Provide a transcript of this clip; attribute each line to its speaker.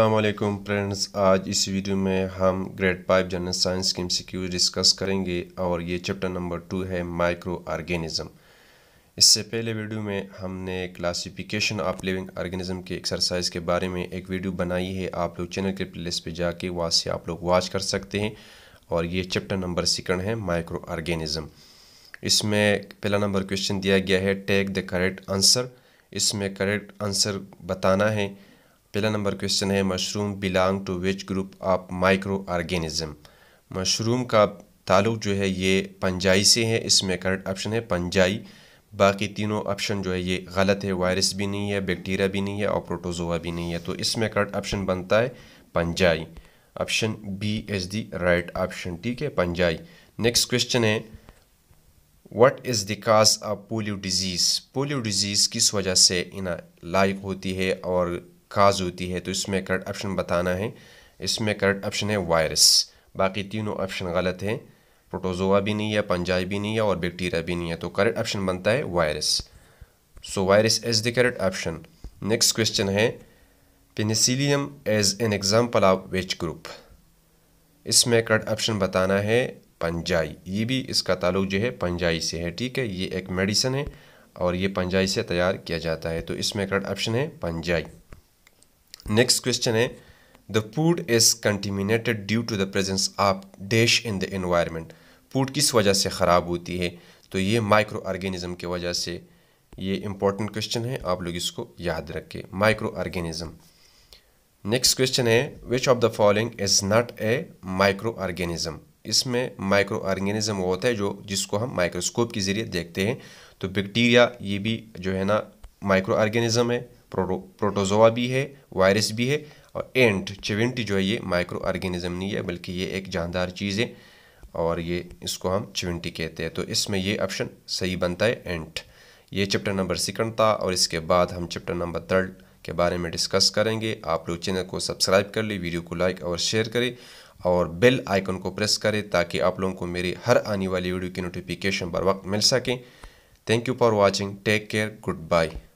Speaker 1: अल्लाम फ्रेंड्स आज इस वीडियो में हम ग्रेड फाइव जनरल साइंस के एमसीक्यू डिस्कस करेंगे और ये चैप्टर नंबर टू है माइक्रो ऑर्गेनिज्म इससे पहले वीडियो में हमने क्लासिफिकेशन ऑफ लिविंग ऑर्गेनिज्म के एक्सरसाइज के बारे में एक वीडियो बनाई है आप लोग चैनल के प्लेलिस्ट पे जाके वहाँ से आप लोग वॉच कर सकते हैं और ये चैप्टर नंबर सिकंड है माइक्रो ऑर्गेनिज्म इसमें पहला नंबर क्वेश्चन दिया गया है टेक द करेक्ट आंसर इसमें करेक्ट आंसर बताना है पहला नंबर क्वेश्चन है mushroom belong to which group of micro organism mushroom का ताल्लुक जो है ये पंजाई से है इसमें करेक्ट ऑप्शन है पंजाई बाकी तीनों ऑप्शन जो है ये गलत है वायरस भी नहीं है बैक्टीरिया भी नहीं है और प्रोटोजोआ भी नहीं है तो इसमें करेक्ट ऑप्शन बनता है fungi option B is the right option ठीक है पंजाई नेक्स्ट क्वेश्चन है what is the cause of polio disease polio disease किस वजह से इना लाइक होती है और काज होती है तो इसमें करेक्ट ऑप्शन बताना है इसमें करेक्ट ऑप्शन है वायरस बाकी तीनों ऑप्शन गलत हैं प्रोटोजोआ भी नहीं है पंजाई भी नहीं है और बैक्टीरिया भी नहीं है तो करेक्ट ऑप्शन बनता है virus so virus is the correct option next question है penicillium as an example of which group इसमें करेक्ट ऑप्शन बताना है पंजाई ये भी इसका ताल्लुक जो है पंजाई से है ठीक है ये एक मेडिसन है और ये पंजाई से तैयार किया जाता है तो इसमें करेक्ट ऑप्शन है पंजाई नेक्स्ट क्वेश्चन है the food is contaminated due to the presence of dash in the environment food किस वजह से ख़राब होती है तो ये माइक्रो ऑर्गेनिज़म की वजह से ये इम्पोर्टेंट क्वेश्चन है आप लोग इसको याद रखें माइक्रो ऑर्गेनिज़म नेक्स्ट क्वेश्चन है which of the following is not a micro organism इसमें माइक्रो ऑर्गेनिज़म वो होता है जो जिसको हम माइक्रोस्कोप के ज़रिए देखते हैं तो बैक्टीरिया ये भी जो है ना माइक्रो ऑर्गेनिज्म है प्रोटोजोआ भी है वायरस भी है और एंट चिविंट जो है ये माइक्रो ऑर्गेनिज्म नहीं है बल्कि ये एक जानदार चीज़ है और ये इसको हम चिविंटी कहते हैं तो इसमें ये ऑप्शन सही बनता है एंट ये चैप्टर नंबर सेकंड था और इसके बाद हम चैप्टर नंबर थर्ड के बारे में डिस्कस करेंगे आप लोग चैनल को सब्सक्राइब कर लें वीडियो को लाइक और शेयर करें और बेल आइकन को प्रेस करें ताकि आप लोगों को मेरी हर आने वाली वीडियो की नोटिफिकेशन बर वक्त मिल सकें thank you for watching take care good bye